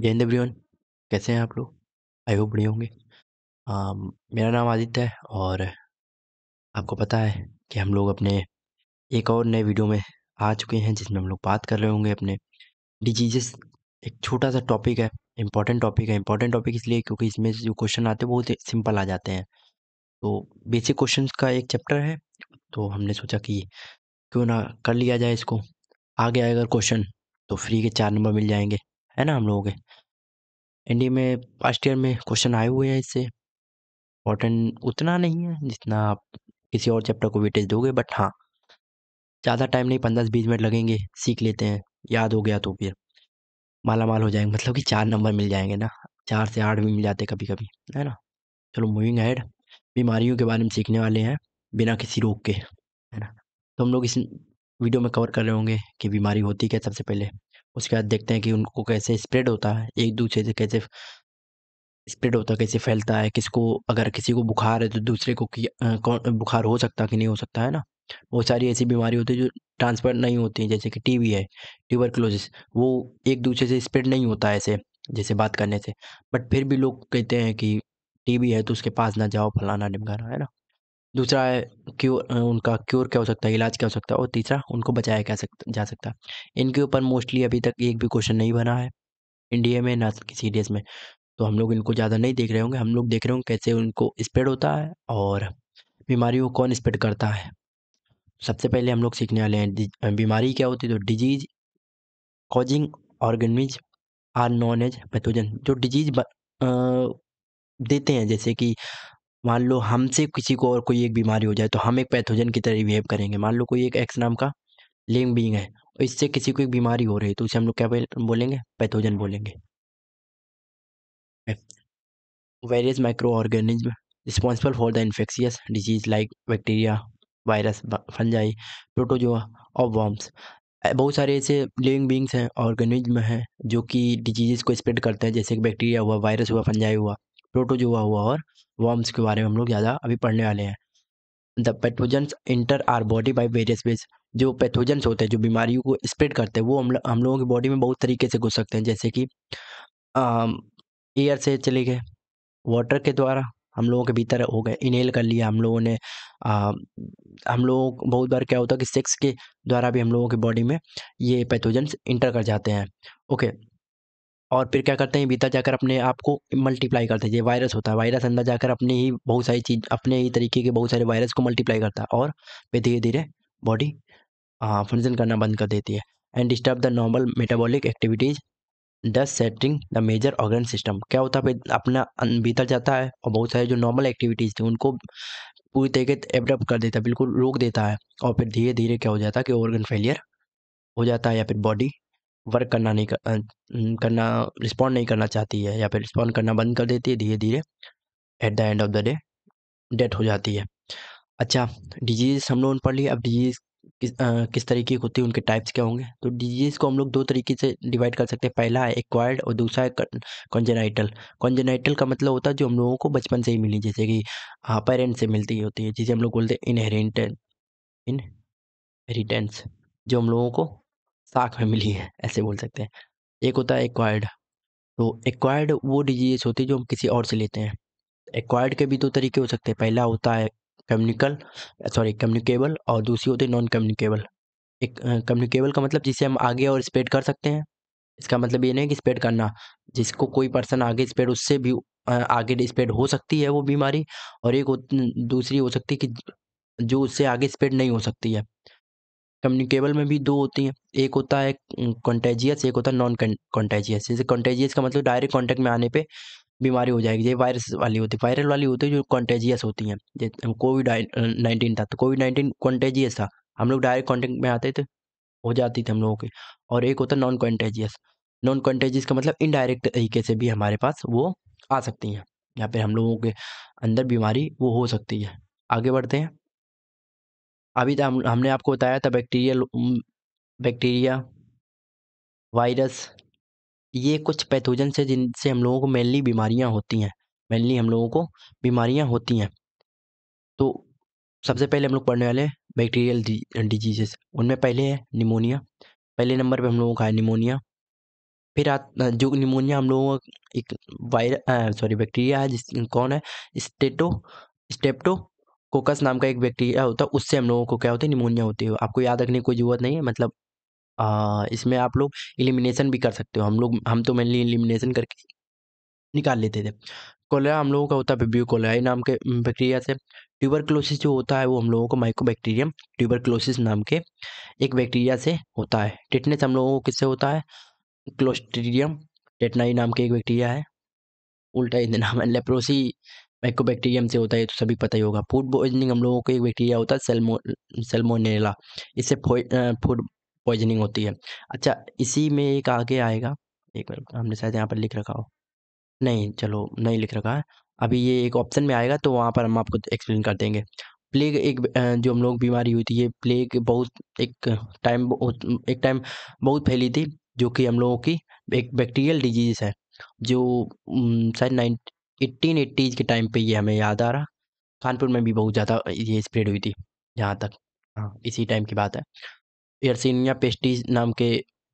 जय हिंद एवरीवन कैसे हैं आप लोग आई होप बढ़िया होंगे मेरा नाम आदित्य है और आपको पता है कि हम लोग अपने एक और नए वीडियो में आ चुके हैं जिसमें हम लोग बात कर रहे होंगे अपने डिजीजेस एक छोटा सा टॉपिक है इम्पॉर्टेंट टॉपिक है इंपॉर्टेंट टॉपिक इसलिए क्योंकि इसमें जो क्वेश्चन आते हैं बहुत सिंपल आ जाते हैं तो बेसिक क्वेश्चन का एक चैप्टर है तो हमने सोचा कि क्यों ना कर लिया जाए इसको आगे आएगा क्वेश्चन तो फ्री के चार नंबर मिल जाएंगे है ना हम लोगों के इंडिया में फर्स्ट ईयर में क्वेश्चन आए हुए हैं इससे इम्पोर्टेंट उतना नहीं है जितना आप किसी और चैप्टर को वेटेज दोगे बट हाँ ज़्यादा टाइम नहीं पंद्रह बीस मिनट लगेंगे सीख लेते हैं याद हो गया तो फिर माला माल हो जाएंगे मतलब कि चार नंबर मिल जाएंगे ना चार से आठ भी मिल जाते कभी कभी है ना चलो मूविंग हेड बीमारियों के बारे में सीखने वाले हैं बिना किसी रोग के है ना तो हम लोग इस वीडियो में कवर कर रहे होंगे कि बीमारी होती क्या सबसे पहले उसके बाद देखते हैं कि उनको कैसे स्प्रेड होता है एक दूसरे से कैसे स्प्रेड होता है कैसे फैलता है किसको अगर किसी को बुखार है तो दूसरे को कि बुखार हो सकता है कि नहीं हो सकता है ना बहुत सारी ऐसी बीमारी होती है जो ट्रांसफर नहीं होती है जैसे कि टीबी है क्लोजिस वो एक दूसरे से स्प्रेड नहीं होता है ऐसे जैसे बात करने से बट फिर भी लोग कहते हैं कि टीबी है तो उसके पास ना जाओ फलाना ढिमकाना है ना दूसरा है क्योर उनका क्योर क्या हो सकता है इलाज क्या हो सकता है और तीसरा उनको बचाया क्या सकता जा सकता है इनके ऊपर मोस्टली अभी तक एक भी क्वेश्चन नहीं बना है इंडिया में ना किसी देश में तो हम लोग इनको ज़्यादा नहीं देख रहे होंगे हम लोग देख रहे होंगे कैसे उनको स्प्रेड होता है और बीमारी को कौन स्प्रेड करता है सबसे पहले हम लोग सीखने वाले हैं बीमारी क्या होती है तो disease causing organisms are known as pathogen जो डिजीज देते हैं जैसे कि मान लो हमसे किसी को और कोई एक बीमारी हो जाए तो हम एक पैथोजन की तरह बिहेव करेंगे मान लो कोई एक एक्स नाम का लिविंग बींग है और तो इससे किसी को एक बीमारी हो रही है तो उसे हम लोग क्या बोलेंगे पैथोजन बोलेंगे various micro organism responsible for the infectious disease like bacteria virus fungi protozoa और वॉम्स बहुत सारे ऐसे लिविंग बींग्स हैं ऑर्गेनिज्म हैं जो कि डिजीज़ को स्प्रेड करते हैं जैसे कि बैक्टीरिया हुआ वायरस हुआ फंजाई हुआ प्रोटोजोआ हुआ और वॉर्म्स के बारे में हम लोग ज़्यादा अभी पढ़ने वाले हैं the pathogens enter our body by various ways जो पैथोजेंस होते हैं जो बीमारियों को स्प्रेड करते हैं वो हम हम लोगों की बॉडी में बहुत तरीके से घुस सकते हैं जैसे कि एयर से चले गए वाटर के द्वारा हम लोगों के भीतर हो गए इनहेल कर लिया हम लोगों ने आ, हम लोग बहुत बार क्या होता है कि सेक्स के द्वारा भी हम लोगों की बॉडी में ये पैथोजेंस इंटर कर जाते हैं ओके और फिर क्या करते हैं भीतर जाकर अपने आप को मल्टीप्लाई करते हैं ये वायरस होता है वायरस अंदर जाकर अपने ही बहुत सारी चीज़ अपने ही तरीके के बहुत सारे वायरस को मल्टीप्लाई करता है और फिर धीरे धीरे बॉडी फंक्शन करना बंद कर देती है and disturb the normal metabolic activities thus setting the major organ system क्या होता है फिर अपना अं, भीतर जाता है और बहुत सारे जो नॉर्मल एक्टिविटीज़ थी उनको पूरी तरीके से एडप्ट कर देता है बिल्कुल रोक देता है और फिर धीरे धीरे क्या हो जाता है कि ऑर्गन फेलियर हो जाता है या फिर बॉडी वर्क करना नहीं अं, करना रिस्पॉन्ड नहीं करना चाहती है या फिर रिस्पॉन्ड करना बंद कर देती है धीरे धीरे at the end of the day death हो जाती है अच्छा डिजीज़ हम लोगों ने पढ़ लिया अब डिजीज़ किस आ, किस तरीके की होती है उनके टाइप्स क्या होंगे तो डिजीज़ को हम लोग दो तरीके से डिवाइड कर सकते हैं पहला है एक्वायर्ड और दूसरा है कॉन्जेनाइटल कॉन्जेनाइटल का मतलब होता है जो हम लोगों को बचपन से ही मिली जैसे कि पेरेंट से मिलती होती है जिसे हम लोग बोलते हैं इनहेरिटेंस इनहेरिटेंस जो हम लोगों को साख में मिली है ऐसे बोल सकते हैं एक होता है एक्वायर्ड तो एक्वायर्ड वो डिजीज होती है जो हम किसी और से लेते हैं एक्वायर्ड के भी दो तरीके हो सकते हैं पहला होता है कम्युनिकल सॉरी कम्युनिकेबल और दूसरी होती है नॉन कम्युनिकेबल एक कम्युनिकेबल का मतलब जिसे हम आगे और स्प्रेड कर सकते हैं इसका मतलब ये नहीं कि स्प्रेड करना जिसको कोई पर्सन आगे स्प्रेड उससे भी आगे स्प्रेड हो सकती है वो बीमारी और एक दूसरी हो सकती है कि जो उससे आगे स्प्रेड नहीं हो सकती है कम्युनिकेबल में भी दो होती हैं एक होता है कॉन्टेजियस एक होता है नॉन कॉन्टेजियस जैसे कॉन्टेजियस का मतलब डायरेक्ट कॉन्टेक्ट में आने पे बीमारी हो जाएगी ये वायरस वाली होती है वायरल वाली होती है जो कॉन्टेजियस होती हैं कोविड नाइन्टीन था तो कोविड नाइन्टीन कॉन्टेजियस था हम लोग डायरेक्ट कॉन्टेक्ट में आते थे हो जाती थी हम लोगों की और एक होता है नॉन कॉन्टेजियस नॉन कॉन्टेजियस का मतलब इनडायरेक्ट तरीके से भी हमारे पास वो आ सकती हैं या फिर हम लोगों के अंदर बीमारी वो हो सकती है आगे बढ़ते हैं अभी तो हम हमने आपको बताया था बैक्टीरियल बैक्टीरिया वायरस ये कुछ पैथोजन से जिनसे हम लोगों को मेनली बीमारियां होती हैं मेनली हम लोगों को बीमारियां होती हैं तो सबसे पहले हम लोग पढ़ने वाले बैक्टीरियल डिजीजेस उनमें पहले है निमोनिया पहले नंबर पे हम लोगों का है निमोनिया फिर आ, जो निमोनिया हम लोगों का एक वायरस सॉरी बैक्टीरिया है जिस कौन है स्टेटो स्टेप्टो कोकस नाम का एक बैक्टीरिया होता है उससे हम लोगों को क्या होता है निमोनिया होती है आपको याद रखने की कोई ज़रूरत नहीं है मतलब आ, इसमें आप लोग एलिमिनेशन भी कर सकते हो हम लोग हम तो मेनली एलिमिनेशन करके निकाल लेते थे कोलेरा हम लोगों का होता है बिब्यू कोलेराई नाम के बैक्टीरिया से ट्यूबर क्लोसिस जो होता है वो हम लोगों को माइकोबैक्टीरियम ट्यूबर क्लोसिस नाम के एक बैक्टीरिया से होता है टिटनेस हम लोगों को किससे होता है क्लोस्ट्रीडियम टेटनाई नाम के एक बैक्टीरिया है उल्टा ही नाम है लेप्रोसी माइकोबैक्टीरियम से होता है तो सभी पता ही होगा फूड पॉइजनिंग हम लोगों को एक बैक्टीरिया होता है सेलमो सेलमोनेला इससे फूड पॉइजनिंग होती है अच्छा इसी में एक आगे आएगा एक हमने शायद यहाँ पर लिख रखा हो नहीं चलो नहीं लिख रखा है अभी ये एक ऑप्शन में आएगा तो वहाँ पर हम आपको एक्सप्लेन कर देंगे प्लेग एक जो हम लोग बीमारी हुई थी ये प्लेग बहुत एक टाइम एक टाइम बहुत फैली थी जो कि हम लोगों की एक बैक्टीरियल डिजीज़ है जो शायद नाइन एट्टीन एट्टीज़ के टाइम पे ये हमें याद आ रहा कानपुर में भी बहुत ज़्यादा ये स्प्रेड हुई थी यहाँ तक हाँ इसी टाइम की बात है एयरसिनिया पेस्टीज नाम के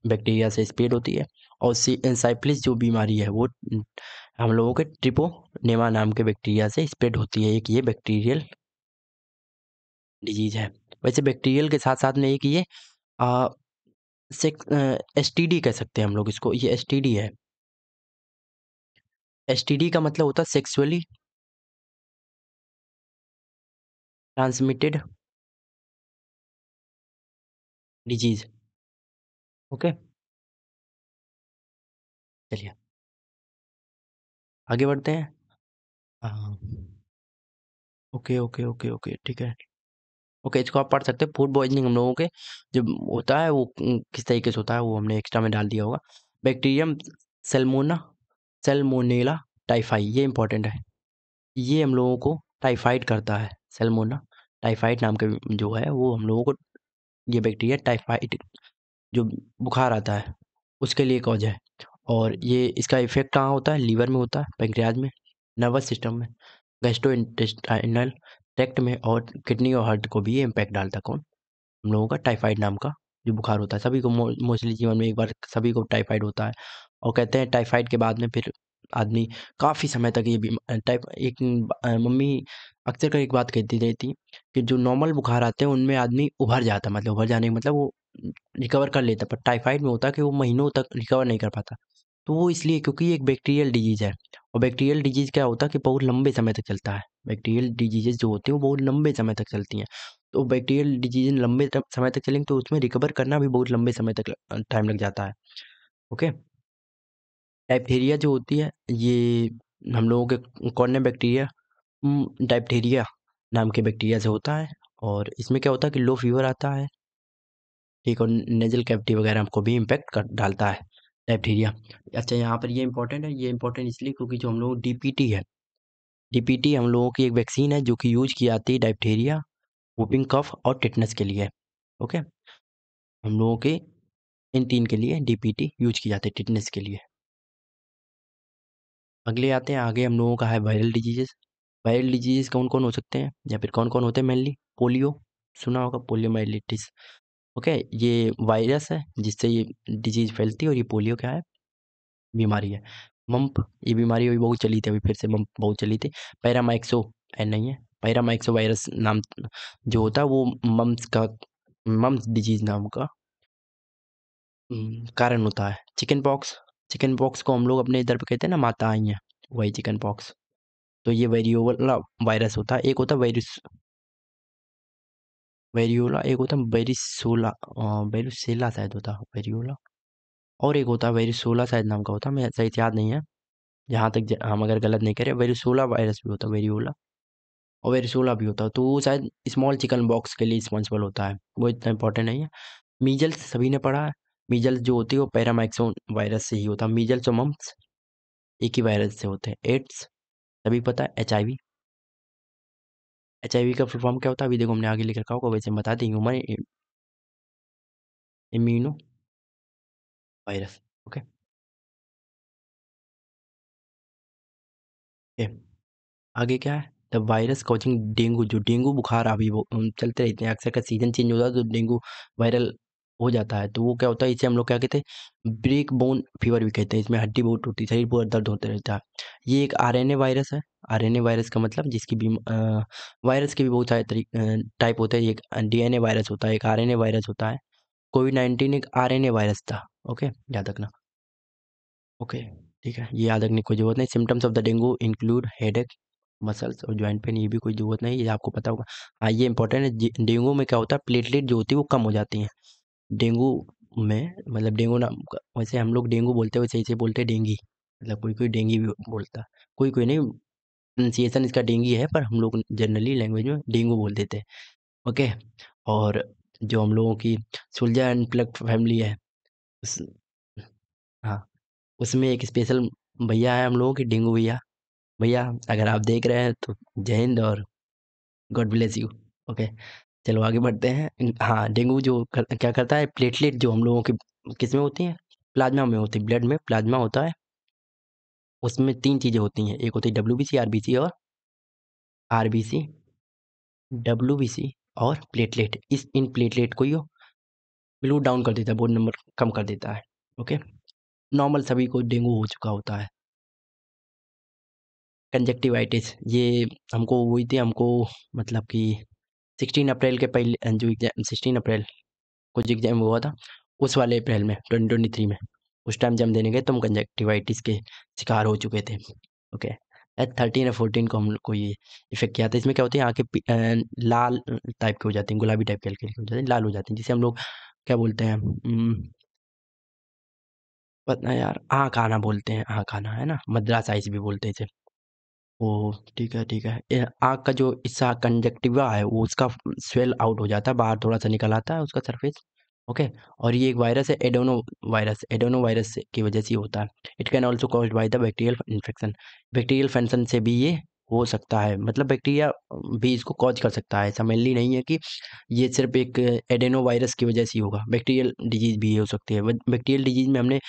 बैक्टीरिया से स्प्रेड होती है और सी जो बीमारी है वो हम लोगों के ट्रिपोनेमा नाम के बैक्टीरिया से स्प्रेड होती है एक ये बैक्टीरियल डिजीज़ है वैसे बैक्टीरियल के साथ साथ में एक ये एस टी डी कह सकते हैं हम लोग इसको ये एस टी डी है एसटीडी का मतलब होता है सेक्सुअली ट्रांसमिटेड डिजीज ओके चलिए आगे बढ़ते हैं ओके ओके ओके ओके ठीक है ओके इसको आप पढ़ सकते हैं फूड पॉइजनिंग हम लोगों के जो होता है वो किस तरीके से होता है वो हमने एक्स्ट्रा में डाल दिया होगा बैक्टीरियम सेलमोना सेलमोनेला टाइफाई ये इंपॉर्टेंट है ये हम लोगों को टाइफाइड करता है सेलमोना टाइफाइड नाम का जो है वो हम लोगों को ये बैक्टीरिया टाइफाइड जो बुखार आता है उसके लिए कॉज है और ये इसका इफेक्ट कहाँ होता है लीवर में होता है पेंक्रियाज में नर्वस सिस्टम में गैस्ट्रो इंटेस्टाइनल ट्रैक्ट में और किडनी और हार्ट को भी ये इम्पैक्ट डालता है कौन हम लोगों का टाइफाइड नाम का जो बुखार होता है सभी को मोस्टली जीवन में एक बार सभी को टाइफाइड होता है और कहते हैं टाइफाइड के बाद में फिर आदमी काफ़ी समय तक ये बीमार टाइप एक मम्मी अक्सर का एक बात कहती रहती कि जो नॉर्मल बुखार आते हैं उनमें आदमी उभर जाता मतलब उभर जाने का मतलब वो रिकवर कर लेता पर टाइफाइड में होता कि वो महीनों तक रिकवर नहीं कर पाता तो वो इसलिए क्योंकि एक बैक्टीरियल डिजीज़ है और बैक्टीरियल डिजीज़ क्या होता है कि बहुत लंबे समय तक चलता है बैक्टीरियल डिजीजेज जो होती हैं वो बहुत लंबे समय तक चलती हैं तो बैक्टीरियल डिजीज़ लंबे समय तक चलेंगे तो उसमें रिकवर करना भी बहुत लंबे समय तक टाइम लग जाता है ओके डाइप्थीरिया जो होती है ये हम लोगों के कॉर्ने बैक्टीरिया डाइप्थीरिया नाम के बैक्टीरिया से होता है और इसमें क्या होता है कि लो फीवर आता है ठीक और नेजल कैविटी वगैरह हमको भी इम्पेक्ट कर डालता है डायप्टीरिया अच्छा यहाँ पर ये इंपॉर्टेंट है ये इंपॉर्टेंट इसलिए क्योंकि जो हम लोग डी है डी हम लोगों की एक वैक्सीन है जो कि यूज की जाती है डाइप्थीरिया वोपिंग कफ और टिटनेस के लिए ओके हम लोगों के इन तीन के लिए डी यूज की जाती है टिटनेस के लिए अगले आते हैं आगे हम लोगों का है वायरल डिजीजेस वायरल डिजीजेस कौन कौन हो सकते हैं या फिर कौन कौन होते हैं मेनली पोलियो सुना होगा पोलियोमाइलिटिस ओके ये वायरस है जिससे ये डिजीज़ फैलती है और ये पोलियो क्या है बीमारी है मम्प ये बीमारी अभी बहुत चली थी अभी फिर से मम्प बहुत चली थी पैरामाइक्सो है नहीं है पैरामाइक्सो वायरस नाम जो होता है वो मम्स का मम्स डिजीज़ नाम का कारण होता है चिकन पॉक्स चिकन पॉक्स को हम लोग अपने इधर पर कहते हैं ना माता आई हैं वही चिकन पॉक्स तो ये वेरियोला वायरस होता है एक होता वायरस वेरियोला एक होता वेरिसोला वेरुसेला शायद होता वेरियोला और एक होता वेरिसोला शायद नाम का होता मैं सही याद नहीं है जहाँ तक हम अगर गलत नहीं करें वेरिसोला वायरस भी होता वेरियोला और वेरिसोला भी होता है तो वो शायद स्मॉल चिकन बॉक्स के लिए रिस्पॉन्सिबल होता है वो इतना इंपॉर्टेंट नहीं है मीजल्स सभी ने पढ़ा है मीजल जो होती है वो पैरामाइक्सोन वायरस से ही होता है मीजल और एक ही वायरस से होते हैं एड्स सभी पता है H I V H I V का फुल फॉर्म क्या होता है अभी देखो हमने आगे लिख रखा होगा वैसे बता देंगे ह्यूमन इम्यूनो वायरस ओके ए, आगे क्या है द वायरस कोचिंग डेंगू जो डेंगू बुखार अभी वो चलते रहते हैं अक्सर का सीजन चेंज होता है तो डेंगू वायरल हो जाता है तो वो क्या होता है इसे हम लोग क्या कहते हैं ब्रेक बोन फीवर भी कहते हैं इसमें हड्डी बहुत टूटती शरीर बहुत दर्द होते रहता है ये एक आरएनए वायरस है आरएनए वायरस का मतलब जिसकी भी वायरस के भी बहुत सारे टाइप होते हैं एक डीएनए वायरस होता है एक आर वायरस होता है कोविड नाइन्टीन एक आर वायरस था ओके याद रखना ओके ठीक है ये याद रखने की कोई जरूरत नहीं symptoms of the dengue include headache muscles और ज्वाइंट पेन ये भी कोई जरूरत नहीं ये आपको पता होगा हाँ ये इंपॉर्टेंट है डेंगू में क्या होता है प्लेटलेट जो होती है वो कम हो जाती हैं डेंगू में मतलब डेंगू नाम का वैसे हम लोग डेंगू बोलते हैं वैसे ऐसे बोलते हैं डेंगी मतलब कोई कोई डेंगी भी बोलता कोई कोई नहीं प्रोनाउंसिएशन इसका डेंगी है पर हम लोग जनरली लैंग्वेज में डेंगू बोल देते हैं ओके और जो हम लोगों की सुलझा एंड प्लग फैमिली है उस हाँ उसमें एक स्पेशल भैया है हम लोगों के डेंगू भैया भैया अगर आप देख रहे हैं तो जय हिंद और गॉड ब्लेस यू ओके चलो आगे बढ़ते हैं हाँ डेंगू जो कर, क्या करता है प्लेटलेट जो हम लोगों के किस में होती हैं प्लाज्मा में होती है ब्लड में प्लाज्मा होता है उसमें तीन चीज़ें होती हैं एक होती है W B C R B C और R B C B C और प्लेटलेट इस इन प्लेटलेट को ही ब्लू डाउन कर देता है बोर्ड नंबर कम कर देता है ओके नॉर्मल सभी को डेंगू हो चुका होता है कंजक्टिवाइटिस ये हमको हुई थी हमको मतलब कि सिक्सटीन अप्रैल के पहले जो एग्ज़ाम सिक्सटीन अप्रैल को जो एग्ज़ाम हुआ था उस वाले अप्रैल में ट्वेंटी ट्वेंटी थ्री में उस टाइम जब देने गए तो हम कंजक्टिवाइटिस के शिकार हो चुके थे ओके एट थर्टीन या फोर्टीन को हम लोग को ये इफेक्ट किया था इसमें क्या होती है आँखें लाल टाइप के हो जाती हैं गुलाबी टाइप के हल्के हो जाते हैं लाल हो जाते हैं जिसे हम लोग क्या बोलते हैं पता यार आँख आना बोलते हैं आँख आना है ना मद्रास आइस भी बोलते हैं इसे ओह! ठीक है, ठीक है। आग का जो हिस्सा कंजक्टिवा है वो उसका स्वेल आउट हो जाता है, बाहर थोड़ा-सा निकल आता है उसका सरफेस, ओके? और ये एक वायरस है एडोनो वायरस, एडोनो वायरस की वजह से ये होता है। It can also cause by the bacterial infection. Bacterial function से भी ये हो सकता है, मतलब बैक्टीरिया भी इसको कॉज कर सकता है, ऐसा मेनली नहीं है कि ये सिर्फ़ एक एडेनो वायरस की वजह से ही होगा, बैक्टीरियल डिजीज़ भी ये हो सकती है। बैक्टीरियल डिजीज़ में हमने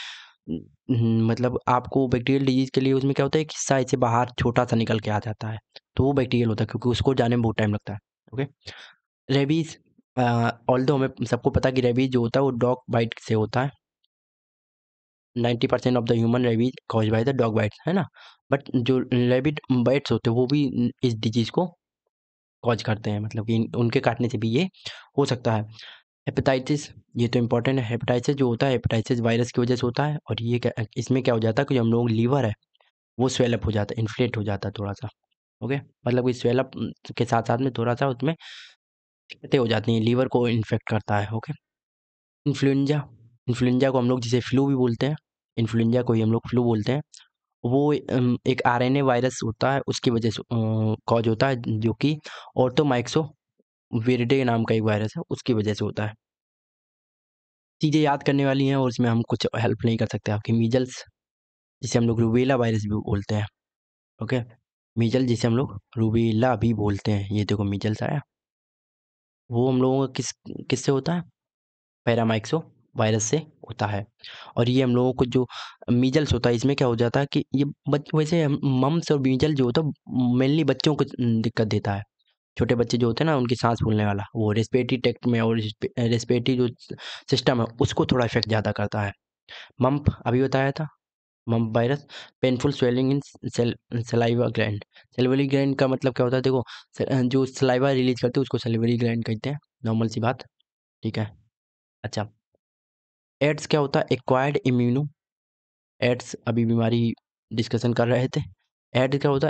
हम्म, मतलब आपको बैक्टीरियल डिजीज़ के लिए उसमें क्या होता है एक हिस्सा ऐसे बाहर छोटा सा निकल के आ जाता है तो वो बैक्टीरियल होता है क्योंकि उसको जाने में बहुत टाइम लगता है ओके रेबीज़ ऑल दो हमें सबको पता कि रेबीज़ जो होता है वो डॉग बाइट से होता है ninety percent of the human rabies cause by the dog bites है ना बट जो रेबिड बाइट्स होते हैं वो भी इस डिजीज़ को कॉज करते हैं मतलब कि उनके काटने से भी ये हो सकता है हेपेटाइटिस ये तो इंपॉर्टेंट है हेपेटाइटिस जो होता है हेपेटाइटिस वायरस की वजह से होता है और ये क्या इसमें क्या हो जाता है कि जो हम लोग लीवर है वो स्वेलअप हो जाता है इन्फ्लेट हो जाता है थोड़ा सा ओके मतलब कोई स्वेलअप के साथ साथ में थोड़ा सा उसमें दिक्कतें हो जाती हैं लीवर को इन्फेक्ट करता है ओके इन्फ्लुंजा इन्फ्लुंजा को हम लोग जिसे फ्लू भी बोलते हैं इन्फ्लुंजा को ही हम लोग फ्लू बोलते हैं वो एक आरएनए वायरस होता है उसकी वजह से कॉज होता है जो कि ऑर्थोमाइक्सो वेरिडे नाम का एक वायरस है उसकी वजह से होता है चीज़ें याद करने वाली हैं और इसमें हम कुछ हेल्प नहीं कर सकते आपकी मीजल्स जिसे हम लोग रूबेला वायरस भी बोलते हैं ओके मीजल जिसे हम लोग रूबेला भी बोलते हैं ये देखो मीजल्स आया वो हम लोगों का किस किससे होता है पैरामाइक्सो वायरस से होता है और ये हम लोगों को जो मीजल्स होता है इसमें क्या हो जाता है कि ये बच वैसे मम्स और मीजल जो होता है मेनली बच्चों को दिक्कत देता है छोटे बच्चे जो होते हैं ना उनकी सांस फूलने वाला वो रेस्पेटी टेक्ट में और रेस्पेटी जो सिस्टम है उसको थोड़ा इफेक्ट ज़्यादा करता है मम्प अभी बताया था mump virus painful swelling in cell saliva gland salivary gland का मतलब क्या होता है देखो जो सलाइवा रिलीज करते हैं उसको सेलिवरी ग्लैंड कहते हैं नॉर्मल सी बात ठीक है अच्छा एड्स क्या होता है एक्वायर्ड इम्यूनो एड्स अभी बीमारी डिस्कशन कर रहे थे एड्स क्या होता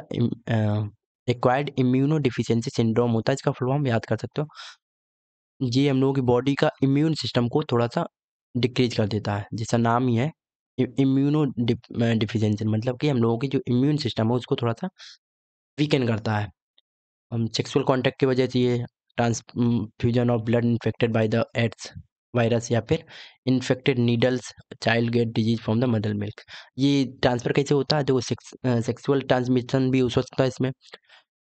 है एक्वायर्ड इम्यूनो इम्यूनोडिफिशियंसी सिंड्रोम होता है इसका फुल फॉर्म याद कर सकते हो ये हम लोगों की बॉडी का इम्यून सिस्टम को थोड़ा सा डिक्रीज कर देता है जैसा नाम ही है इम्यूनो डिफिशेंसी मतलब कि हम लोगों की जो इम्यून सिस्टम है उसको थोड़ा सा वीकन करता है हम सेक्सुअल कॉन्टैक्ट की वजह से ये transfusion of blood infected by the AIDS virus या फिर infected needles child get disease from the mother milk ये ट्रांसफ़र कैसे होता है जो सेक्सुअल ट्रांसमिशन भी हो सकता है इसमें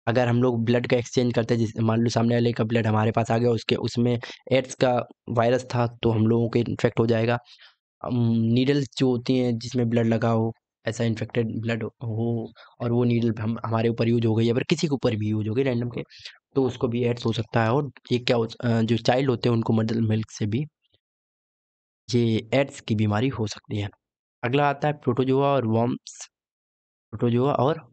अगर हम लोग ब्लड का एक्सचेंज करते हैं मान लो सामने वाले का ब्लड हमारे पास आ गया उसके उसमें एड्स का वायरस था तो हम लोगों के इन्फेक्ट हो जाएगा नीडल्स जो होती हैं जिसमें ब्लड लगा हो ऐसा इन्फेक्टेड ब्लड हो और वो नीडल हम हमारे ऊपर यूज हो गई या फिर किसी के ऊपर भी यूज हो गई रैंडम के तो उसको भी एड्स हो सकता है और ये क्या जो चाइल्ड होते हैं उनको मदर मिल्क से भी ये एड्स की बीमारी हो सकती है अगला आता है प्रोटोजोआ और वॉम्स प्रोटोजोआ और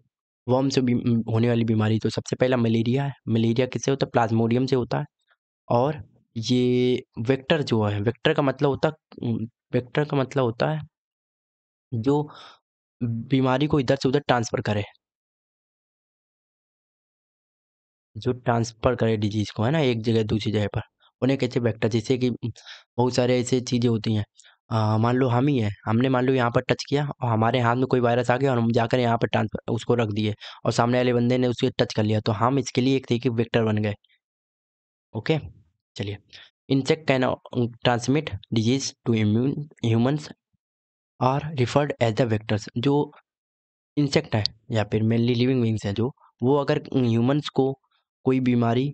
वर्म से होने वाली बीमारी तो सबसे पहला मलेरिया है मलेरिया किससे होता है प्लाज्मोडियम से होता है और ये वेक्टर जो है वेक्टर का मतलब होता है वेक्टर का मतलब होता है जो बीमारी को इधर से उधर ट्रांसफ़र करे जो ट्रांसफ़र करे डिजीज़ को है ना एक जगह दूसरी जगह पर उन्हें कहते हैं वेक्टर जैसे कि बहुत सारे ऐसे चीज़ें होती हैं मान लो हम ही हैं हमने मान लो यहाँ पर टच किया और हमारे हाथ में कोई वायरस आ गया और हम जाकर यहाँ पर ट्रांसफर उसको रख दिए और सामने वाले बंदे ने उसे टच कर लिया तो हम इसके लिए एक तरीके वेक्टर बन गए ओके चलिए insect can transmit disease to immune humans are referred as the vectors जो इंसेक्ट है या फिर मेनली लिविंग विंग्स हैं जो वो अगर ह्यूमन्स को कोई बीमारी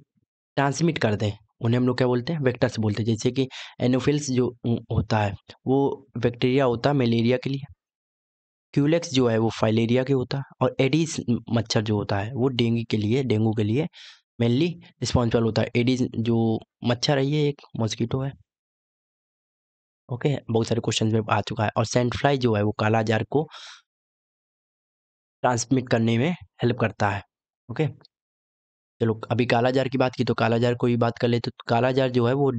ट्रांसमिट कर दें उन्हें हम लोग क्या बोलते हैं वेक्टर्स बोलते हैं जैसे कि एनोफिल्स जो होता है वो बैक्टीरिया होता है मलेरिया के लिए क्यूलेक्स जो है वो फाइलेरिया के होता है और एडीज मच्छर जो होता है वो डेंगू के लिए डेंगू के लिए मेनली रिस्पॉन्सिबल होता है एडीज जो मच्छर है ये एक मॉस्किटो है ओके बहुत सारे क्वेश्चन में आ चुका है और सेंट फ्लाई जो है वो काला जार को ट्रांसमिट करने में हेल्प करता है ओके चलो अभी कालाजार की बात की तो कालाजार को भी बात कर ले तो कालाजार जो है वो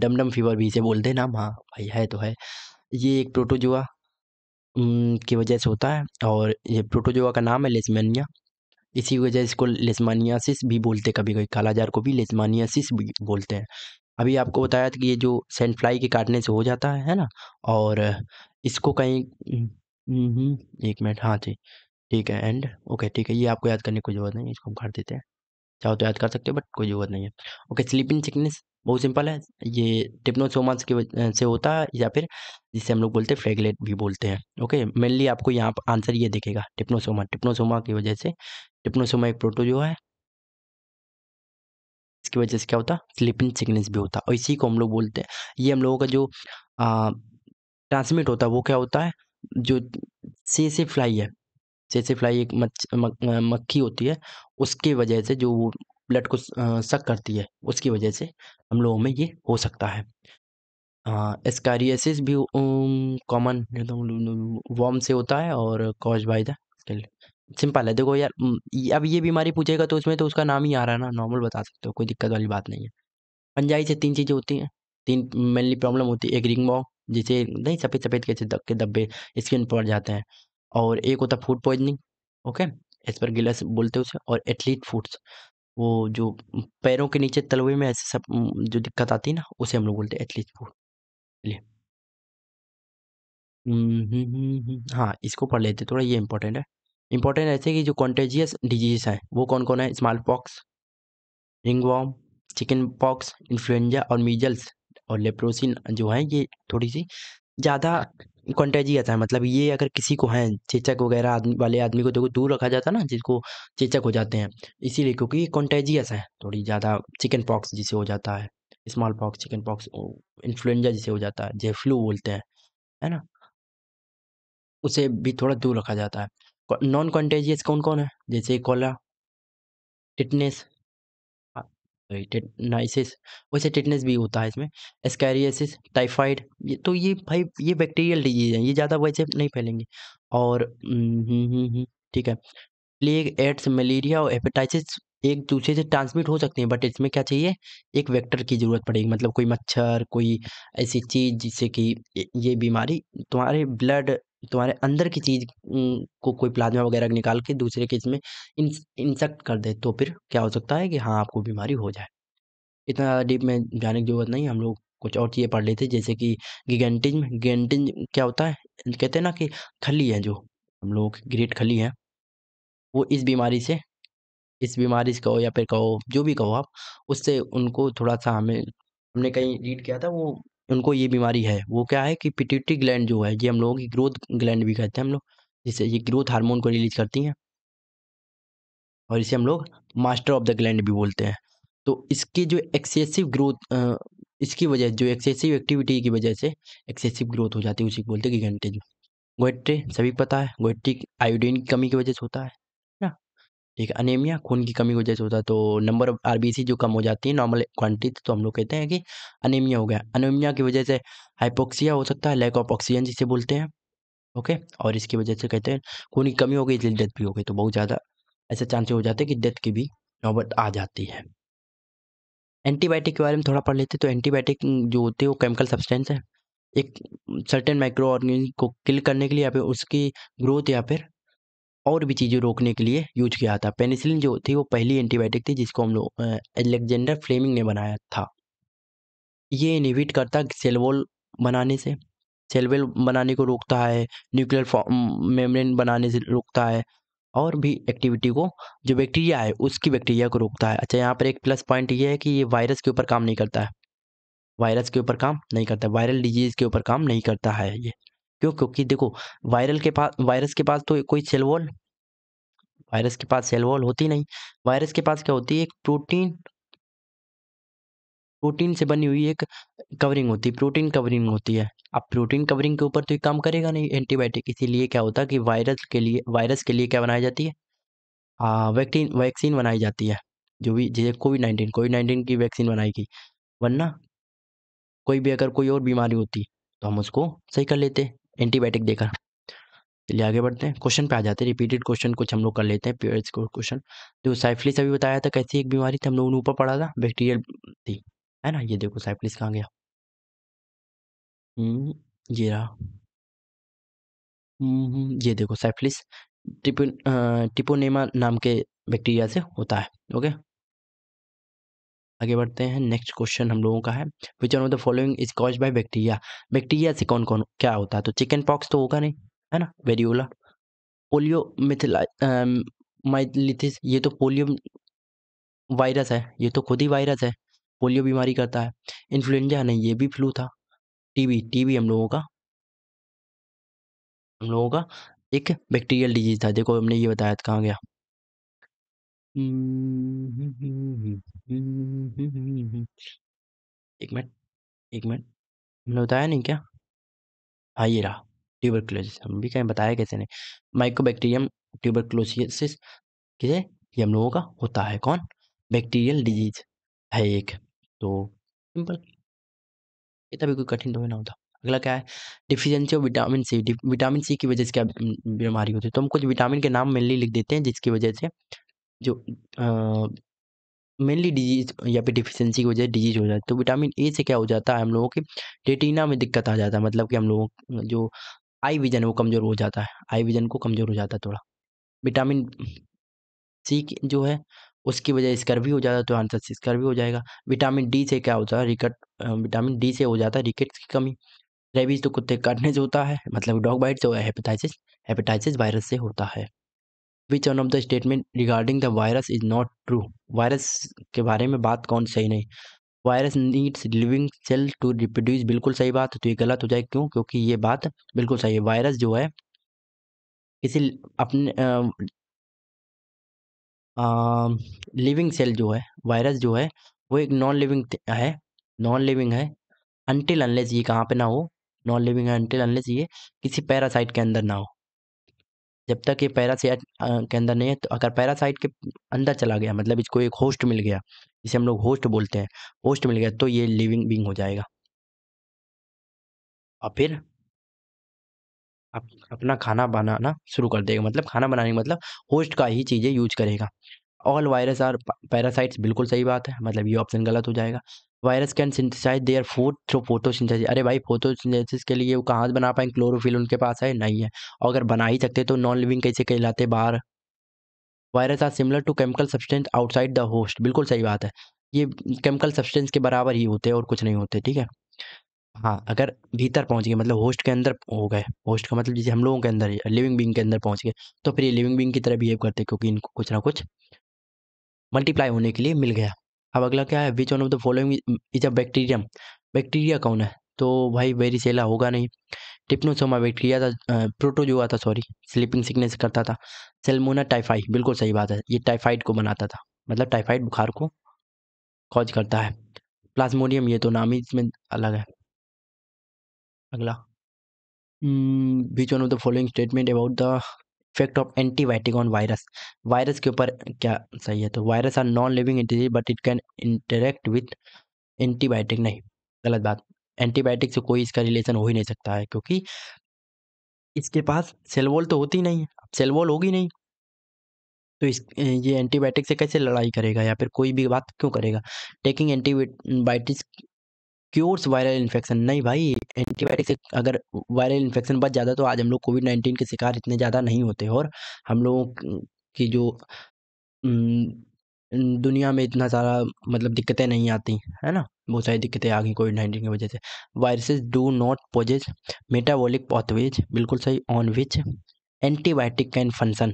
डमडम फीवर भी इसे बोलते हैं नाम हाँ भाई है तो है ये एक प्रोटोजोआ की वजह से होता है और ये प्रोटोजोआ का नाम है लेस्मानिया इसी वजह इसको लेस्मानियासिस भी बोलते हैं कभी कभी कालाजार को भी लेस्मानियासिस भी बोलते हैं अभी आपको बताया था कि ये जो सेंट फ्लाई के काटने से हो जाता है है ना और इसको कहीं हम्म, हम्म, एक मिनट हाँ जी ठीक है एंड ओके ठीक है ये आपको याद करने की जरूरत नहीं इसको हम काट देते हैं चाहो तो याद कर सकते हो बट कोई ज़रूरत नहीं है ओके स्लीपिंग सिकनेस बहुत सिंपल है ये टिप्नोसोमास के से होता है या फिर जिसे हम लोग बोलते हैं फ्रेगलेट भी बोलते हैं ओके मेनली आपको यहाँ पर आंसर ये देखेगा टिप्नोसोमा टिप्नोसोमा की वजह से टिप्नोसोमा एक प्रोटोजोआ है इसकी वजह से क्या होता है स्लीपिंग सिकनेस भी होता है और इसी को हम लोग बोलते हैं ये हम लोगों का जो ट्रांसमिट होता है वो क्या होता है जो से से फ्लाई है जैसे फ्लाई एक मच मक्खी होती है उसके वजह से जो ब्लड को शक करती है उसकी वजह से हम लोगों में ये हो सकता है हाँ एस्कारियसिस भी कॉमन वॉम से होता है और कॉज बाय द सिंपल है देखो यार अब ये बीमारी पूछेगा तो उसमें तो उसका नाम ही आ रहा है ना नॉर्मल बता सकते हो कोई दिक्कत वाली बात नहीं है पंजाई से तीन चीज़ें होती हैं तीन मेनली प्रॉब्लम होती है एक रिंग बॉम जिसे नहीं सफ़ेद सफ़ेद के धब्बे स्किन पड़ जाते हैं और एक होता फूड पॉइजनिंग ओके एस्परगिलस बोलते हैं उसे और एथलीट फूड्स वो जो पैरों के नीचे तलवे में ऐसे सब जो दिक्कत आती है ना उसे हम लोग बोलते हैं एथलीट फूड चलिए हम्म, हम्म, हम्म, हाँ इसको पढ़ लेते थोड़ा ये इंपॉर्टेंट है इंपॉर्टेंट ऐसे कि जो कॉन्टेजियस डिजीज हैं वो कौन कौन है small pox ringworm chicken pox influenza और मीजल्स और लेप्रोसिन जो है ये थोड़ी सी ज़्यादा कॉन्टेजियस है मतलब ये अगर किसी को है चेचक वगैरह आदमी वाले आदमी को देखो दूर रखा जाता है ना जिसको चेचक हो जाते हैं इसीलिए क्योंकि ये कॉन्टेजियस है थोड़ी ज़्यादा चिकन पॉक्स जिसे हो जाता है small pox chicken pox influenza जिसे हो जाता है जे फ्लू बोलते हैं है ना उसे भी थोड़ा दूर रखा जाता है नॉन कॉन्टेजियस कौन कौन है जैसे कोला टिटनेस टिटनाइसिस वैसे टिटनेस भी होता है इसमें एस्कैरियसिस टाइफाइड ये तो ये भाई ये बैक्टीरियल डिजीज है ये ज़्यादा वैसे नहीं फैलेंगे और हम्म, हम्म, हम्म, ठीक है प्लेग एड्स मलेरिया और हेपेटाइटिस एक दूसरे से ट्रांसमिट हो सकते हैं बट इसमें क्या चाहिए एक वेक्टर की ज़रूरत पड़ेगी मतलब कोई मच्छर कोई ऐसी चीज़ जिससे कि ये बीमारी तुम्हारे ब्लड तुम्हारे अंदर की चीज़ को कोई प्लाज्मा वगैरह निकाल के दूसरे के इसमें इंसेक्ट कर दे तो फिर क्या हो सकता है कि हाँ आपको बीमारी हो जाए इतना डीप में जाने की जरूरत नहीं हम लोग कुछ और चीज़ें पढ़ लेते जैसे कि गिगेंटिज्म गिगेंटिज्म क्या होता है कहते हैं ना कि खली है जो हम लोग ग्रेट खली है वो इस बीमारी से इस बीमारी से कहो या फिर कहो जो भी कहो आप उससे उनको थोड़ा सा हमें हमने कहीं रीड किया था वो उनको ये बीमारी है वो क्या है कि पिट्यूटरी ग्लैंड जो है ये हम लोगों की ग्रोथ ग्लैंड भी कहते हैं हम लोग जिससे ये ग्रोथ हार्मोन को रिलीज करती हैं और इसे हम लोग मास्टर ऑफ द ग्लैंड भी बोलते हैं तो इसकी जो एक्सेसिव ग्रोथ इसकी वजह जो एक्सेसिव एक्टिविटी की वजह से एक्सेसिव ग्रोथ हो जाती है उसी को बोलते हैं गिगेंटेज गोइट्रे सभी पता है गोइट्रिक आयोडीन की कमी की वजह से होता है ठीक है अनेमिया खून की कमी की वजह से होता है तो नंबर ऑफ आर जो कम हो जाती है नॉर्मल क्वांटिटी तो हम लोग कहते हैं कि अनेमिया हो गया अनेमिया की वजह से हाइपोक्सिया हो सकता है लैक ऑफ ऑक्सीजन जिसे बोलते हैं ओके और इसकी वजह से कहते हैं खून की कमी हो गई इसलिए डेथ भी हो गई तो बहुत ज़्यादा ऐसे चांसेस हो जाते हैं कि डेथ की भी नौबत आ जाती है एंटीबायोटिक के बारे में थोड़ा पढ़ लेते तो एंटीबायोटिक जो होते हैं वो केमिकल सब्सटेंस है एक सर्टेन माइक्रो ऑर्गेनिज को किल करने के लिए या फिर उसकी ग्रोथ या फिर और भी चीज़ें रोकने के लिए यूज किया था पेनिसिलिन जो थी वो पहली एंटीबायोटिक थी जिसको हम लोग एलेक्जेंडर फ्लेमिंग ने बनाया था ये इनिविट करता सेलवोल बनाने से सेलवेल बनाने को रोकता है न्यूक्लियर मेम्ब्रेन बनाने से रोकता है और भी एक्टिविटी को जो बैक्टीरिया है उसकी बैक्टीरिया को रोकता है अच्छा यहाँ पर एक प्लस पॉइंट ये है कि ये वायरस के ऊपर काम नहीं करता है वायरस के ऊपर काम नहीं करता वायरल डिजीज़ के ऊपर काम नहीं करता है ये क्यों क्योंकि देखो वायरल के पास वायरस के पास तो कोई सेल वॉल वायरस के पास सेल वॉल होती नहीं वायरस के पास क्या होती है एक प्रोटीन प्रोटीन से बनी हुई एक कवरिंग होती है प्रोटीन कवरिंग होती है अब प्रोटीन कवरिंग के ऊपर तो ये काम करेगा नहीं एंटीबायोटिक इसीलिए क्या होता है कि वायरस के लिए वायरस के लिए क्या बनाई जाती है वैक्सीन वैक्सीन बनाई जाती है जो भी जैसे कोविड नाइन्टीन कोविड नाइन्टीन की वैक्सीन बनाई गई वरना कोई भी अगर कोई और बीमारी होती तो हम उसको सही कर लेते एंटीबायोटिक देकर चलिए आगे बढ़ते हैं क्वेश्चन पे आ जाते हैं रिपीटेड क्वेश्चन कुछ हम लोग कर लेते हैं पेयर्स को क्वेश्चन जो साइफिलिस अभी बताया था कैसी एक बीमारी थी हम लोगों ने ऊपर पढ़ा था बैक्टीरियल थी है ना ये देखो साइफिलिस कहाँ गया हम्म, ये रहा हम्म, हम्म, ये देखो साइफिलिस टिपो टिपोनेमा नाम के बैक्टीरिया से होता है ओके आगे बढ़ते हैं नेक्स्ट क्वेश्चन हम लोगों का है which one of the following is cause by bacteria bacteria से कौन कौन क्या होता है तो चिकन पॉक्स तो होगा नहीं है ना वेरियोला पोलियो मिथिला ये तो पोलियो वायरस है ये तो खुद ही वायरस है पोलियो बीमारी करता है इन्फ्लुएंजा नहीं ये भी फ्लू था टीबी टीबी हम लोगों का हम लोगों का एक बैक्टीरियल डिजीज था देखो हमने ये बताया था कहाँ गया एक मिनट एक मिनट मैंने बताया नहीं क्या हाँ ये रहा ट्यूबरक्लोसिस हम भी कहीं बताया कैसे नहीं माइकोबैक्टीरियम ट्यूबरक्लोसिस किसे ये हम लोगों का होता है कौन बैक्टीरियल डिजीज है एक तो सिंपल ये भी कोई कठिन तो ना होता अगला क्या है deficiency of vitamin C vitamin C की वजह से क्या बीमारी होती है तो हम कुछ विटामिन के नाम मेनली लिख देते हैं जिसकी वजह से जो मेनली डिजीज़ या फिर डिफिशेंसी की वजह से डिजीज़ हो जाती है तो विटामिन ए से क्या हो जाता है हम लोगों के रेटिना में दिक्कत आ जाता है मतलब कि हम लोगों जो आई विज़न है वो कमज़ोर हो जाता है आई विज़न को कमज़ोर हो जाता है थोड़ा विटामिन सी जो है उसकी वजह स्कर्वी भी हो जाता है तो आंसर स्कर भी हो जाएगा विटामिन डी से क्या होता है रिकट विटामिन डी से हो जाता है रिकेट्स की कमी रेबीज तो कुत्ते काटने से होता है मतलब डॉग बाइट से हेपेटाइटिस हेपेटाइटिस वायरस से होता है which one of the statement regarding the virus is not true virus के बारे में बात कौन सही नहीं virus needs living cell to reproduce बिल्कुल सही बात तो ये गलत हो जाए क्यों क्योंकि ये बात बिल्कुल सही है वायरस जो है किसी अपने लिविंग सेल जो है वायरस जो है वो एक नॉन लिविंग है नॉन लिविंग है अनटिल अनलेस ये कहाँ पे ना हो नॉन लिविंग है अनटिल अनलेस ये किसी पैरासाइट के अंदर ना हो जब तक ये पैरासाइट के अंदर नहीं है तो अगर पैरासाइट के अंदर चला गया मतलब इसको एक होस्ट मिल गया जिसे हम लोग होस्ट बोलते हैं होस्ट मिल गया तो ये लिविंग बींग हो जाएगा और फिर अप, अपना खाना बनाना शुरू कर देगा मतलब खाना बनाने का मतलब होस्ट का ही चीज़ें यूज करेगा ऑल वायरस आर पैरासाइट्स बिल्कुल सही बात है मतलब ये ऑप्शन गलत हो जाएगा virus can synthesize their food through photosynthesis अरे भाई फोटोसिंथेसिस के लिए वो कहाँ बना पाए क्लोरोफिल उनके पास है नहीं है और अगर बना ही सकते तो नॉन लिविंग कैसे कहलाते बाहर virus are similar to chemical substance outside the host बिल्कुल सही बात है ये केमिकल सब्सटेंस के बराबर ही होते हैं और कुछ नहीं होते ठीक है हाँ अगर भीतर पहुंच गए मतलब होस्ट के अंदर हो गए होस्ट का मतलब जैसे हम लोगों के अंदर लिविंग बींग के अंदर पहुंच गए तो फिर ये लिविंग बींग की तरह बिहेव करते क्योंकि इनको कुछ ना कुछ मल्टीप्लाई होने के लिए मिल गया अब अगला क्या है which one of the following is a bacterium bacteria कौन है तो भाई वेरिसेला होगा नहीं टिप्नोसोमा बैक्टीरिया था प्रोटोजोआ था सॉरी स्लीपिंग सिकनेस करता था सेलमोना टाइफाइड बिल्कुल सही बात है ये टाइफाइड को बनाता था मतलब टाइफाइड बुखार को कॉज करता है प्लाज्मोडियम ये तो नाम ही इसमें अलग है अगला which one of the following statement about the effect of antibiotic on virus virus के ऊपर क्या सही है तो virus are non living entity but it can interact with antibiotic नहीं गलत बात एंटीबायोटिक से कोई इसका रिलेशन हो ही नहीं सकता है क्योंकि इसके पास सेलवॉल तो होती नहीं है सेलवॉल होगी नहीं तो इस ये एंटीबायोटिक से कैसे लड़ाई करेगा या फिर कोई भी बात क्यों करेगा taking antibiotics cures viral infection नहीं भाई एंटीबायोटिक से अगर वायरल इन्फेक्शन बच जाता तो आज हम लोग कोविड नाइन्टीन के शिकार इतने ज़्यादा नहीं होते और हम लोगों की जो दुनिया में इतना सारा मतलब दिक्कतें नहीं आती है ना बहुत सारी दिक्कतें आ गई कोविड नाइन्टीन की वजह से viruses do not possess metabolic pathways बिल्कुल सही on which antibiotic can function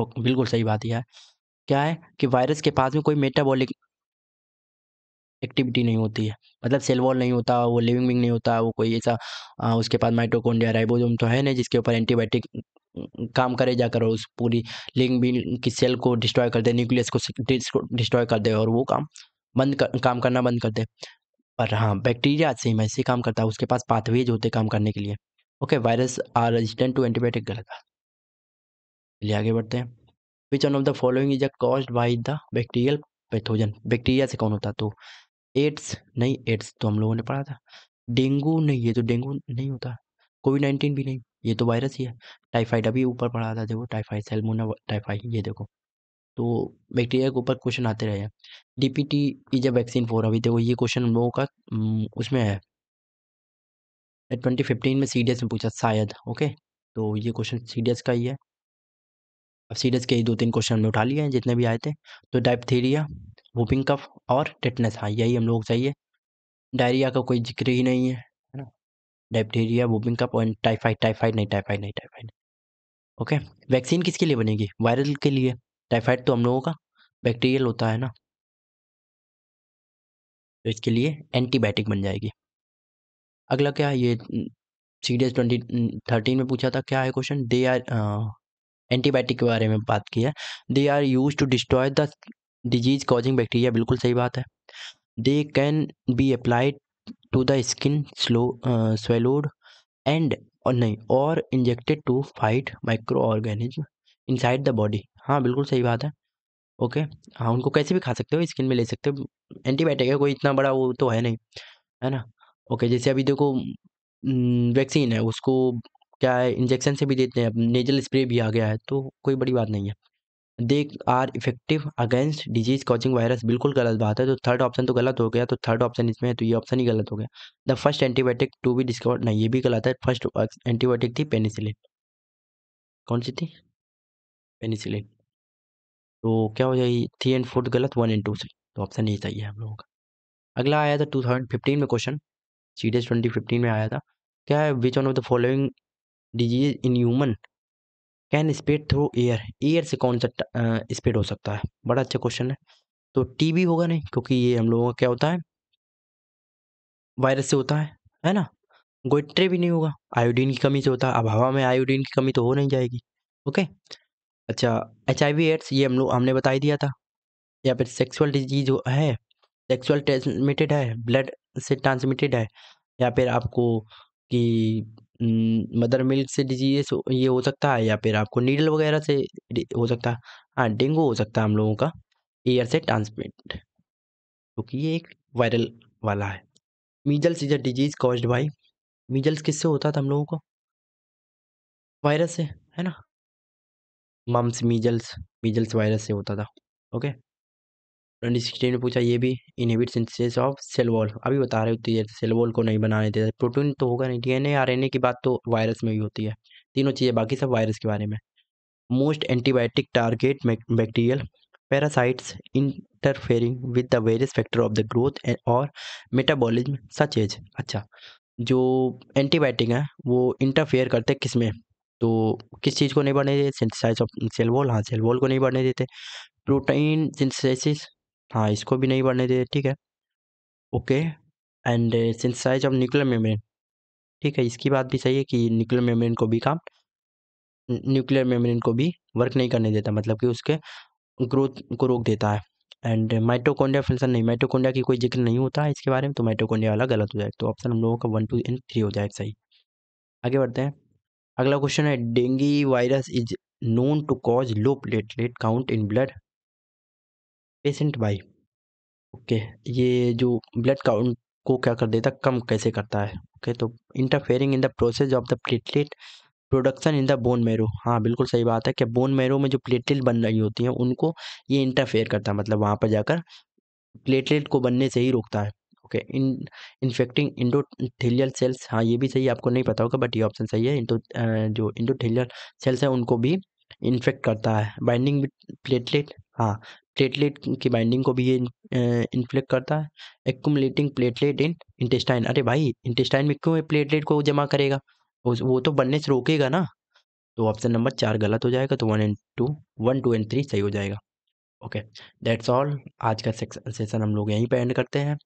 बिल्कुल सही बात यह है क्या है कि वायरस के पास में कोई मेटाबॉलिक एक्टिविटी नहीं होती है मतलब सेल वॉल नहीं होता वो लिविंग विंग नहीं होता वो कोई ऐसा उसके पास माइटोकॉन्ड्रिया राइबोसोम तो है नहीं जिसके ऊपर एंटीबायोटिक काम करे जाकर उस पूरी लिविंग विंग की सेल को डिस्ट्रॉय कर दे न्यूक्लियस को डिस्ट्रॉय कर दे और वो काम बंद कर, काम करना बंद कर दे पर हाँ बैक्टीरिया सेम ऐसे ही काम करता है उसके पास पाथवेज होते काम करने के लिए okay virus are resistant to antibiotic गलत चलिए आगे बढ़ते हैं which one of the following is a cause by the bacterial pathogen bacteria से कौन होता तो एड्स नहीं एड्स तो हम लोगों ने पढ़ा था डेंगू नहीं ये तो डेंगू नहीं होता कोविड नाइन्टीन भी नहीं ये तो वायरस ही है टाइफाइड अभी ऊपर पढ़ा था देखो टाइफाइड सेलमोना टाइफाइड ये देखो तो बैक्टीरिया के ऊपर क्वेश्चन आते रहे हैं D P T is a vaccine for अभी देखो ये क्वेश्चन हम लोगों का उसमें है ट्वेंटी फिफ्टीन में सी डी एस में पूछा शायद ओके तो ये क्वेश्चन सी डी एस का ही है अब सी डी एस के ही दो तीन क्वेश्चन हमने उठा लिए हैं जितने भी आए थे तो डाइपथीरिया वूपिंग कफ और टिटनेस हाँ यही हम लोग चाहिए डायरिया का कोई जिक्र ही नहीं है है ना डायप्टेरिया वूपिंग कफ और टाइफाइड टाइफाइड नहीं टाइफाइड नहीं टाइफाइड ओके वैक्सीन किसके लिए बनेगी वायरल के लिए टाइफाइड तो हम लोगों का बैक्टीरियल होता है ना तो इसके लिए एंटीबायोटिक बन जाएगी अगला क्या ये C D S twenty thirteen में पूछा था क्या है क्वेश्चन दे आर एंटीबायोटिक के बारे में बात की है they are use to destroy the disease causing bacteria बिल्कुल सही बात है they can be applied to the skin slow swallowed and और नहीं और injected to fight microorganism inside the body हाँ बिल्कुल सही बात है ओके हाँ उनको कैसे भी खा सकते हो स्किन में ले सकते हो एंटीबायोटिक है कोई इतना बड़ा वो तो है नहीं है ना ओके जैसे अभी देखो वैक्सीन है उसको क्या है इंजेक्शन से भी देते हैं अब नेजल स्प्रे भी आ गया है तो कोई बड़ी बात नहीं है they are effective against disease causing virus बिल्कुल गलत बात है तो थर्ड ऑप्शन तो गलत हो गया तो थर्ड ऑप्शन इसमें है तो ये ऑप्शन ही गलत हो गया the first antibiotic to be discover नहीं ये भी गलत है फर्स्ट एंटीबायोटिक थी पेनिसिलिन कौन सी थी पेनिसिलिन तो क्या हो जाएगी थ्री एंड फोर्थ गलत वन एंड टू सही तो ऑप्शन यही सही है हम लोगों का अगला आया था टू थाउजेंड फिफ्टीन में question C D S twenty fifteen में आया था क्या है which one of the following disease in human can spread through air air से कौन सा स्पेड हो सकता है बड़ा अच्छा क्वेश्चन है तो टीबी होगा नहीं क्योंकि ये हम लोगों का क्या होता है वायरस से होता है है ना गोइट्रे भी नहीं होगा आयोडीन की कमी से होता है अब हवा में आयोडीन की कमी तो हो नहीं जाएगी ओके अच्छा एच आई वी एड्स ये हम लोग हमने बता ही दिया था या फिर सेक्सुअल डिजीज है सेक्सुअल ट्रांसमिटेड है ब्लड से ट्रांसमिटेड है या फिर आपको कि मदर मिल्क से डिजीज ये हो सकता है या फिर आपको नीडल वगैरह से हो सकता है हाँ डेंगू हो सकता है हम लोगों का एयर से ट्रांसमिट क्योंकि तो ये एक वायरल वाला है measle seizure disease caused by measles किससे होता था हम लोगों को वायरस से है ना मम्स मीजल्स मीजल्स वायरस से होता था ओके सिक्सटीन में पूछा ये भी inhibit synthesis of cell wall अभी बता रहे होती है सेल वॉल को नहीं बनाने देते प्रोटीन तो होगा नहीं एन आरएनए की बात तो वायरस में भी होती है तीनों चीज़ें बाकी सब वायरस के बारे में most antibiotic target bacterial parasites interfering with the various factor of the growth और मेटाबॉलिज्म सच एज अच्छा जो एंटीबायोटिक हैं वो इंटरफेयर करते किस में तो किस चीज़ को नहीं बढ़ने देते सिंथेसाइज ऑफ सेल वॉल हाँ सेल वॉल को नहीं बढ़ने देते प्रोटीन सिंथेसिस हाँ इसको भी नहीं बढ़ने दे ठीक है okay and synthesize of nuclear membrane ठीक है इसकी बात भी सही है कि न्यूक्लियर मेम्ब्रेन को भी काम न्यूक्लियर मेम्ब्रेन को भी वर्क नहीं करने देता मतलब कि उसके ग्रोथ को रोक देता है एंड माइटोकोंडिया फंक्शन नहीं माइटोकोंडिया की कोई जिक्र नहीं होता है इसके बारे में तो माइटोकोंडिया वाला गलत हो जाएगा तो ऑप्शन हम लोगों का वन टू एंड थ्री हो जाएगा सही आगे बढ़ते हैं अगला क्वेश्चन है dengue virus is known to cause low platelet count in blood patient by okay ये जो ब्लड काउंट को क्या कर देता कम कैसे करता है ओके तो interfering in the process of the platelet production in the bone marrow हाँ बिल्कुल सही बात है कि बोन मेरो में जो प्लेटलेट बन रही होती हैं उनको ये इंटरफेयर करता है मतलब वहाँ पर जाकर प्लेटलेट को बनने से ही रोकता है okay in infecting endothelial cells हाँ ये भी सही आपको नहीं पता होगा बट ये ऑप्शन सही है इंडो जो इंडोथेलियल सेल्स हैं उनको भी इन्फेक्ट करता है बाइंडिंग प्लेटलेट हाँ प्लेटलेट की बाइंडिंग को भी ये इन्फ्लेक्ट करता है एक्यूमलेटिंग प्लेटलेट इन इंटेस्टाइन अरे भाई इंटेस्टाइन में क्यों प्लेटलेट को जमा करेगा वो तो बनने से रोकेगा ना तो ऑप्शन नंबर चार गलत हो जाएगा तो one and two one two and three सही हो जाएगा ओके दैट्स ऑल आज का सेशन हम लोग यहीं पर एंड करते हैं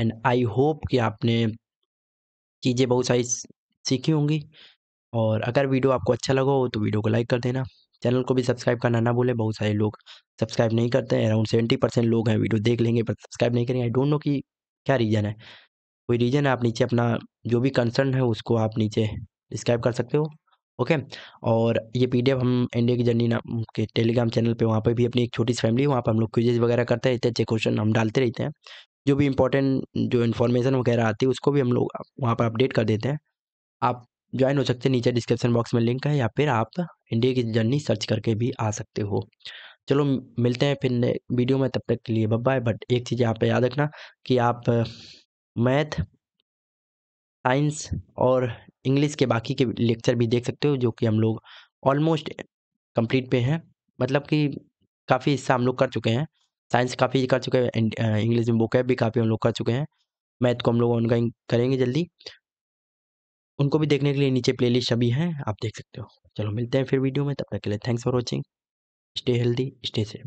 एंड आई होप कि आपने चीज़ें बहुत सारी सीखी होंगी और अगर वीडियो आपको अच्छा लगा हो तो वीडियो को लाइक कर देना चैनल को भी सब्सक्राइब करना ना भूलें बहुत सारे लोग सब्सक्राइब नहीं करते हैं अराउंड सेवेंटी परसेंट लोग हैं वीडियो देख लेंगे पर सब्सक्राइब नहीं करेंगे आई डोंट नो कि क्या रीज़न है कोई रीज़न है आप नीचे अपना जो भी कंसर्न है उसको आप नीचे डिस्क्राइब कर सकते हो ओके और ये पी हम इंडिया की जर्नी नाम के टेलीग्राम चैनल पर वहाँ पर भी अपनी एक छोटी सी फैमिली वहाँ पर हम लोग क्विजेज वगैरह करते रहते हैं अच्छे क्वेश्चन हम डालते रहते हैं जो भी इंपॉर्टेंट जो इन्फॉर्मेशन वगैरह आती है उसको भी हम लोग वहाँ पर अपडेट कर देते हैं आप ज्वाइन हो सकते हैं नीचे डिस्क्रिप्शन बॉक्स में लिंक है या फिर आप इंडिया की जर्नी सर्च करके भी आ सकते हो चलो मिलते हैं फिर वीडियो में तब तक के लिए बाय बट एक चीज़ यहाँ पे याद रखना कि आप मैथ साइंस और इंग्लिश के बाकी के लेक्चर भी देख सकते हो जो कि हम लोग ऑलमोस्ट कंप्लीट पे हैं मतलब कि काफ़ी हिस्सा हम लोग कर चुके हैं साइंस काफ़ी कर चुके हैं इंग्लिश में बुक है भी काफ़ी हम लोग कर चुके हैं मैथ को हम लोग ऑनगोइंग करेंगे जल्दी उनको भी देखने के लिए नीचे प्लेलिस्ट अभी है आप देख सकते हो चलो मिलते हैं फिर वीडियो में तब तक के लिए thanks for watching stay healthy stay safe